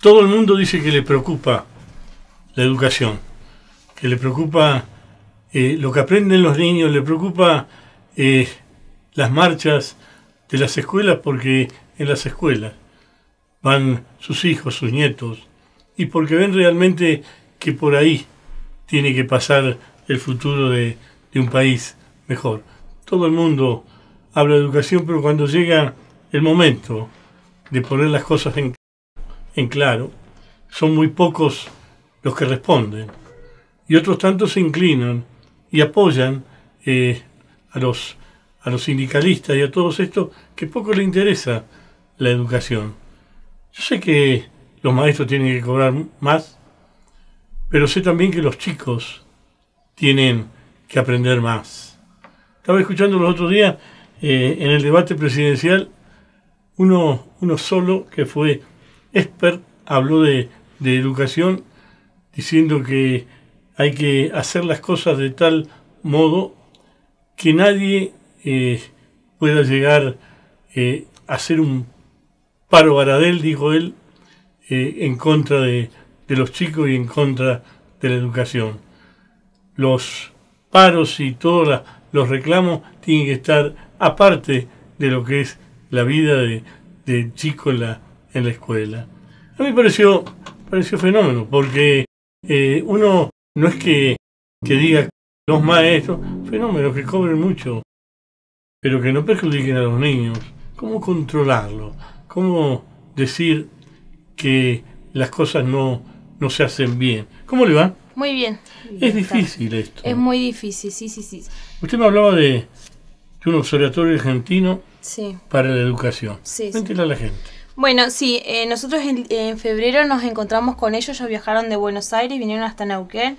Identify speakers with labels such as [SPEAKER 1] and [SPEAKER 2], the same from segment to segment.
[SPEAKER 1] Todo el mundo dice que le preocupa la educación, que le preocupa eh, lo que aprenden los niños, le preocupa eh, las marchas de las escuelas, porque en las escuelas van sus hijos, sus nietos, y porque ven realmente que por ahí tiene que pasar el futuro de, de un país mejor. Todo el mundo habla de educación, pero cuando llega el momento de poner las cosas en, en claro, son muy pocos los que responden y otros tantos se inclinan y apoyan eh, a, los, a los sindicalistas y a todos estos que poco les interesa la educación. Yo sé que los maestros tienen que cobrar más, pero sé también que los chicos tienen que aprender más. Estaba escuchando los otros días eh, en el debate presidencial uno, uno solo que fue Esper habló de, educación diciendo que hay que hacer las cosas de tal modo que nadie eh, pueda llegar eh, a ser un paro baradel, dijo él, eh, en contra de, los chicos y en contra de la educación. Los paros y todos los reclamos tienen que estar aparte de lo que es la vida de, de chico la en la escuela. A mí pareció, pareció fenómeno, porque eh, uno no es que, que diga los maestros, fenómenos que cobren mucho, pero que no perjudiquen a los niños. ¿Cómo controlarlo? ¿Cómo decir que las cosas no, no se hacen bien? ¿Cómo le va? Muy bien. Es difícil esto. Es
[SPEAKER 2] muy difícil, sí, sí, sí.
[SPEAKER 1] Usted me hablaba de, de un observatorio argentino para la educación. Sí, a la gente.
[SPEAKER 2] Bueno, sí, eh, nosotros en, febrero nos encontramos con ellos, ellos viajaron de Buenos Aires, vinieron hasta Neuquén,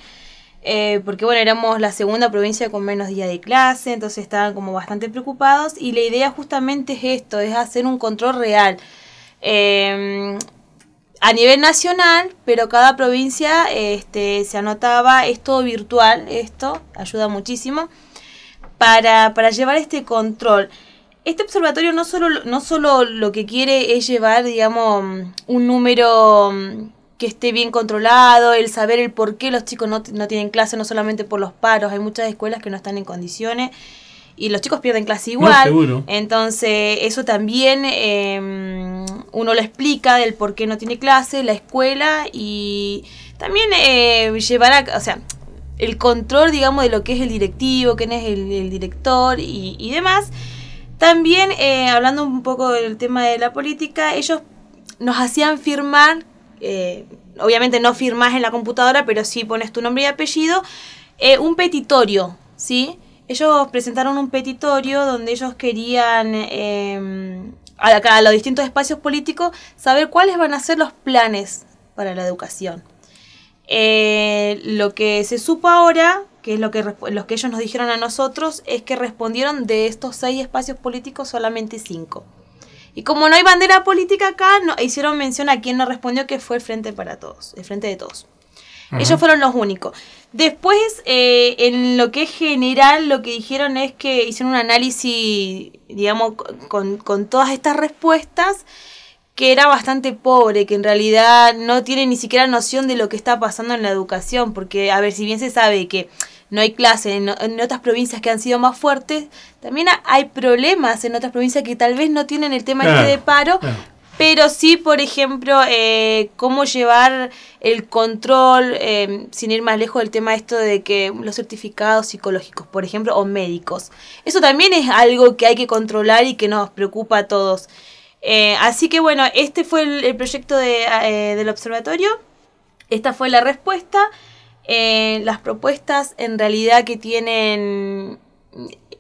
[SPEAKER 2] eh, porque bueno, éramos la segunda provincia con menos días de clase, entonces estaban como bastante preocupados y la idea justamente es esto, es hacer un control real. Eh, a nivel nacional, pero cada provincia este, se anotaba, es todo virtual, esto ayuda muchísimo para, para llevar este control este observatorio no solo, no solo lo que quiere es llevar, digamos, mm, un número mm, que esté bien controlado, el saber el por qué los chicos no, tienen clase, no solamente por los paros, hay muchas escuelas que no están en condiciones y los chicos pierden clase igual. Entonces, eso también em, uno lo explica del por qué no tiene clase, la escuela y también eh, o sea, el control, digamos, de lo que es el directivo, quién es el, director y, y demás. También, eh, hablando un poco del tema de la política, ellos nos hacían firmar, eh, obviamente no firmás en la computadora, pero sí pones tu nombre y apellido, eh, un petitorio, ¿sí? Ellos presentaron un petitorio donde ellos querían em, acá, a los distintos espacios políticos saber cuáles van a ser los planes para la educación. lo que se supo ahora que es lo que, los que ellos nos dijeron a nosotros, es que respondieron de estos seis espacios políticos solamente cinco. Y como no hay bandera política acá, no, hicieron mención a quien no respondió, que fue el Frente para Todos, el Frente de Todos. Ellos fueron los únicos. Después, eh, en lo que es general, lo que dijeron es que hicieron un análisis, digamos, con, con todas estas respuestas que era bastante pobre, que en realidad no tiene ni siquiera noción de lo que está pasando en la educación, porque, a ver, si bien se sabe que no hay clase en, otras provincias que han sido más fuertes, también hay problemas en otras provincias que tal vez no tienen el tema este de paro, pero sí, por ejemplo, eh, cómo llevar el control, eh, sin ir más lejos del tema esto de que los certificados psicológicos, por ejemplo, o médicos. Eso también es algo que hay que controlar y que nos preocupa a todos. Eh, así que bueno, este fue el, proyecto de, eh, del observatorio. Esta fue la respuesta. Eh, las propuestas en realidad que tienen...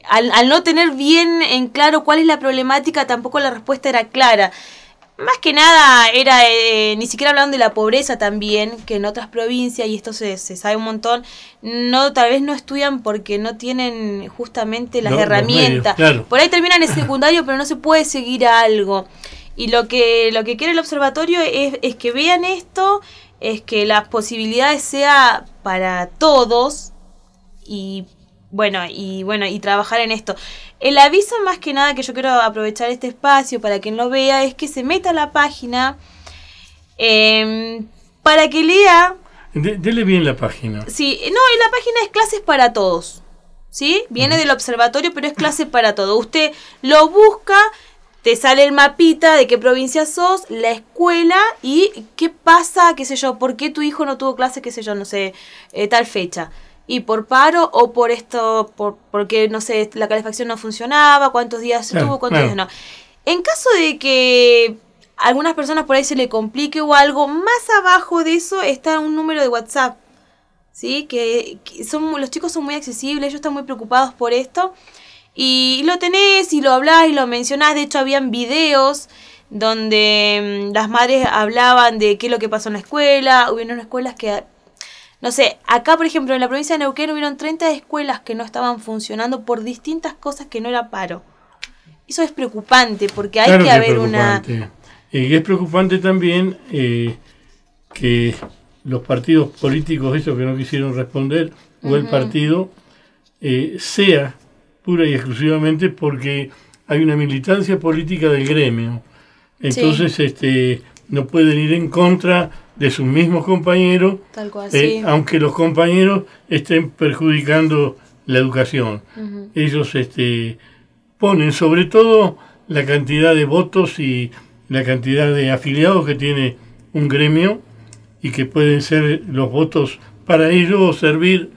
[SPEAKER 2] Al, al no tener bien en claro cuál es la problemática, tampoco la respuesta era clara. Más que nada era, eh, ni siquiera hablaban de la pobreza también, que en otras provincias, y esto se, se, sabe un montón, no tal vez no estudian porque no tienen justamente las herramientas. Por ahí terminan el secundario, pero no se puede seguir a algo. Y lo que, lo que quiere el observatorio es, es que vean esto, es que las posibilidades sea para todos y bueno, y bueno, y trabajar en esto. El aviso más que nada que yo quiero aprovechar este espacio para quien lo vea es que se meta a la página em, para que lea...
[SPEAKER 1] dele bien la página.
[SPEAKER 2] Sí, no, y la página es clases para todos. ¿Sí? Viene del observatorio, pero es clase para todos. Usted lo busca, te sale el mapita de qué provincia sos, la escuela y qué pasa, qué sé yo, por qué tu hijo no tuvo clase, qué sé yo, no sé, eh, tal fecha y por paro o por esto, porque no sé, la calefacción no funcionaba, cuántos días se tuvo, cuántos días no. En caso de que a algunas personas por ahí se le complique o algo, más abajo de eso está un número de WhatsApp. ¿Sí? Que, son, los chicos son muy accesibles, ellos están muy preocupados por esto. Y lo tenés y lo hablás y lo mencionás. De hecho, habían videos donde mm, las madres hablaban de qué es lo que pasó en la escuela. Hubieron escuelas que no sé, acá por ejemplo en la provincia de Neuquén hubieron 30 escuelas que no estaban funcionando por distintas cosas que no era paro. Eso es preocupante porque hay que haber una...
[SPEAKER 1] es preocupante también eh, que los partidos políticos, esos que no quisieron responder, o el partido, eh, sea pura y exclusivamente porque hay una militancia política del gremio. Entonces, este, no pueden ir en contra de sus mismos compañeros, eh, aunque los compañeros estén perjudicando la educación. Ellos este, ponen sobre todo la cantidad de votos y la cantidad de afiliados que tiene un gremio y que pueden ser los votos para ellos o servir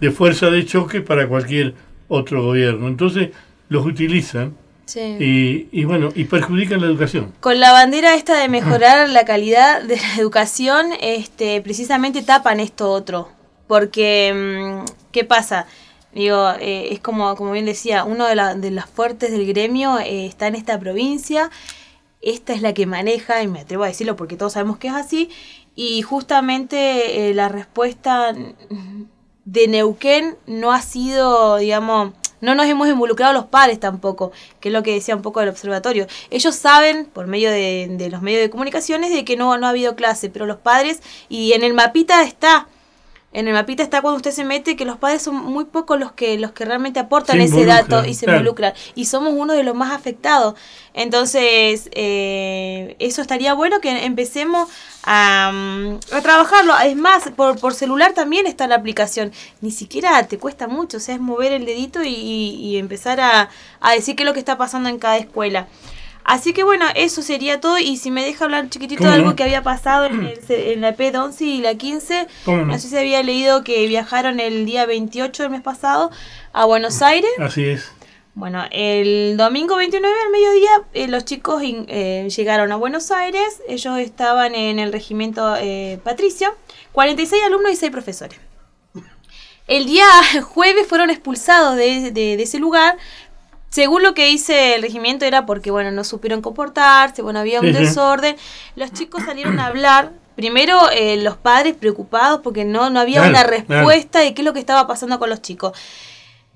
[SPEAKER 1] de fuerza de choque para cualquier otro gobierno. Entonces los utilizan y, y, bueno, y perjudican la educación.
[SPEAKER 2] Con la bandera esta de mejorar la calidad de la educación, este, precisamente tapan esto otro. Porque, mm, ¿qué pasa? Digo, eh, es como, como bien decía, uno de, la, las fuertes del gremio eh, está en esta provincia. Esta es la que maneja, y me atrevo a decirlo porque todos sabemos que es así. Y justamente eh, la respuesta de Neuquén no ha sido, digamos, no nos hemos involucrado los padres tampoco, que es lo que decía un poco del observatorio. Ellos saben, por medio de, de los medios de comunicaciones, de que no, no ha habido clase, pero los padres, y en el mapita está en el mapita está cuando usted se mete que los padres son muy pocos los que los que realmente aportan ese dato y se involucran y somos uno de los más afectados entonces eh, eso estaría bueno que empecemos a, mm, trabajarlo es más por, celular también está la aplicación ni siquiera te cuesta mucho o sea es mover el dedito y, y empezar a, a decir qué es lo que está pasando en cada escuela Así que bueno, eso sería todo. Y si me deja hablar chiquitito de algo que había pasado en, la P11 y la 15, Así se había leído que viajaron el día 28 del mes pasado a Buenos Aires. Así es. Bueno, el domingo 29 al mediodía eh, los chicos eh, llegaron a Buenos Aires. Ellos estaban en el regimiento eh, Patricio. 46 alumnos y 6 profesores. El día jueves fueron expulsados de, ese lugar según lo que dice el regimiento era porque, bueno, no supieron comportarse, bueno, había un desorden. Los chicos salieron a hablar. Primero eh, los padres preocupados porque no, no había una respuesta de qué es lo que estaba pasando con los chicos.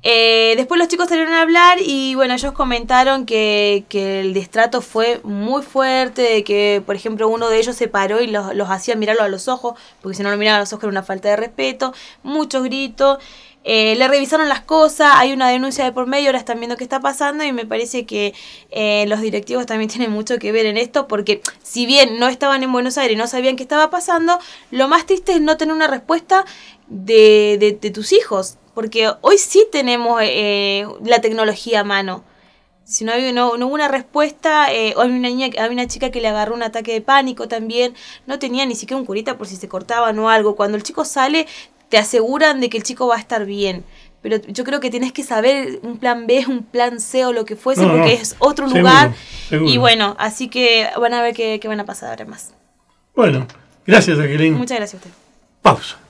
[SPEAKER 2] Eh, después los chicos salieron a hablar y bueno, ellos comentaron que, que el destrato fue muy fuerte, de que por ejemplo uno de ellos se paró y los, los hacía mirarlo a los ojos, porque si no lo miraban a los ojos era una falta de respeto, muchos gritos. Eh, le revisaron las cosas, hay una denuncia de por medio, ahora están viendo qué está pasando y me parece que eh, los directivos también tienen mucho que ver en esto porque si bien no estaban en Buenos Aires y no sabían qué estaba pasando, lo más triste es no tener una respuesta de, tus hijos, porque hoy sí tenemos eh, la tecnología a mano. Si no, hay, no, hubo una respuesta, hoy hay, una niña, hay una chica que le agarró un ataque de pánico también, no tenía ni siquiera un curita por si se cortaban o algo. Cuando el chico sale, te aseguran de que el chico va a estar bien. Pero yo creo que tienes que saber un plan B, un plan C o lo que fuese, porque es otro lugar. Y bueno, así que van a ver qué, van a pasar ahora más.
[SPEAKER 1] Bueno, gracias, Aquilín.
[SPEAKER 2] Muchas gracias a usted.
[SPEAKER 1] Pausa.